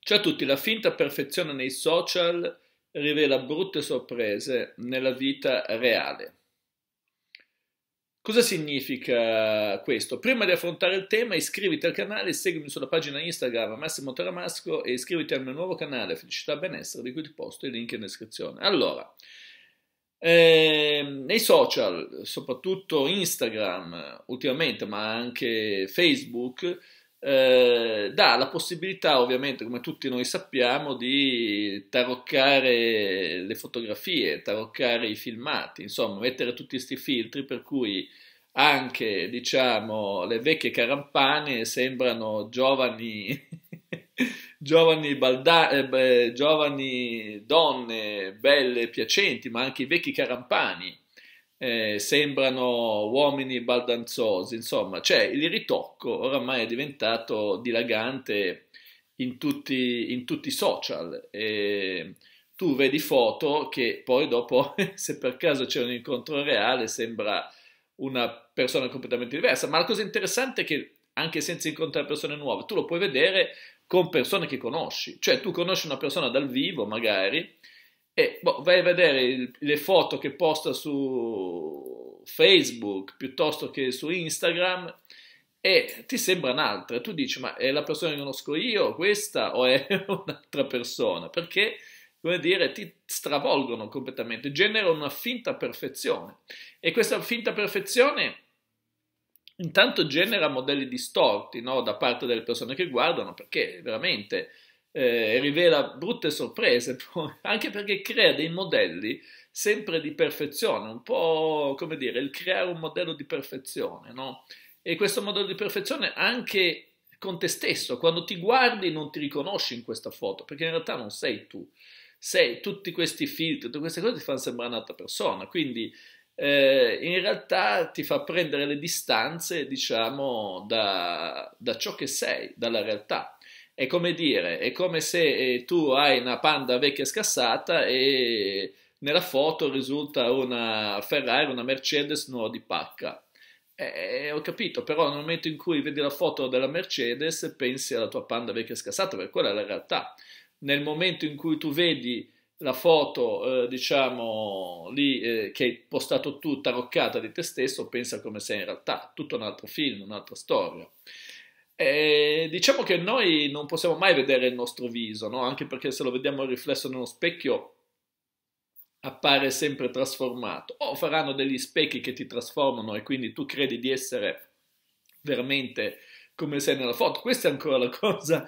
Ciao a tutti, la finta perfezione nei social rivela brutte sorprese nella vita reale. Cosa significa questo? Prima di affrontare il tema iscriviti al canale, seguimi sulla pagina Instagram Massimo Taramasco e iscriviti al mio nuovo canale Felicità Benessere di cui ti posto i link in descrizione. Allora, eh, nei social, soprattutto Instagram ultimamente, ma anche Facebook, eh, dà la possibilità, ovviamente, come tutti noi sappiamo, di taroccare le fotografie, taroccare i filmati, insomma, mettere tutti questi filtri per cui anche, diciamo, le vecchie carampane sembrano giovani, giovani, balda- eh, beh, giovani donne belle e piacenti, ma anche i vecchi carampani eh, sembrano uomini baldanzosi, insomma, cioè il ritocco oramai è diventato dilagante in tutti, in tutti i social. E tu vedi foto che poi dopo, se per caso c'è un incontro reale, sembra una persona completamente diversa. Ma la cosa interessante è che anche senza incontrare persone nuove, tu lo puoi vedere con persone che conosci, cioè tu conosci una persona dal vivo magari e boh, vai a vedere il, le foto che posta su Facebook piuttosto che su Instagram e ti sembrano altre. Tu dici, ma è la persona che conosco io questa o è un'altra persona? Perché, come dire, ti stravolgono completamente, generano una finta perfezione. E questa finta perfezione intanto genera modelli distorti no, da parte delle persone che guardano, perché veramente eh, rivela brutte sorprese, anche perché crea dei modelli sempre di perfezione, un po' come dire il creare un modello di perfezione, no? E questo modello di perfezione anche con te stesso, quando ti guardi non ti riconosci in questa foto, perché in realtà non sei tu, sei tutti questi filtri, tutte queste cose ti fanno sembrare un'altra persona, quindi eh, in realtà ti fa prendere le distanze, diciamo, da, da ciò che sei, dalla realtà. È come dire, è come se eh, tu hai una panda vecchia scassata e nella foto risulta una Ferrari, una Mercedes nuova di pacca. Eh, eh, ho capito, però nel momento in cui vedi la foto della Mercedes pensi alla tua panda vecchia scassata, perché quella è la realtà. Nel momento in cui tu vedi la foto, eh, diciamo, lì eh, che hai postato tu taroccata di te stesso, pensa come sei in realtà, tutto un altro film, un'altra storia. E eh, diciamo che noi non possiamo mai vedere il nostro viso, no? anche perché se lo vediamo riflesso nello specchio appare sempre trasformato. O faranno degli specchi che ti trasformano e quindi tu credi di essere veramente come sei nella foto. Questa è ancora la cosa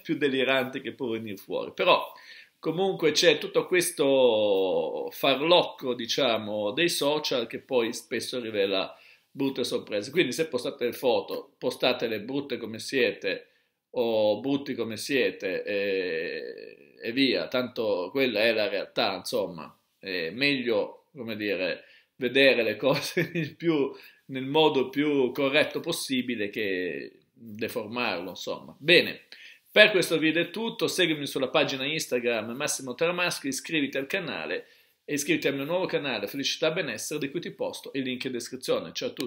più delirante che può venire fuori. Però comunque c'è tutto questo farlocco, diciamo, dei social che poi spesso rivela brutte sorprese. Quindi se postate le foto, postatele brutte come siete o brutti come siete e, e via, tanto quella è la realtà, insomma, è meglio, come dire, vedere le cose più, nel modo più corretto possibile che deformarlo, insomma. Bene. Per questo video è tutto, seguimi sulla pagina Instagram Massimo Tramaschi, iscriviti al canale e iscriviti al mio nuovo canale Felicità Benessere di cui ti posto il link in descrizione. Ciao a tutti!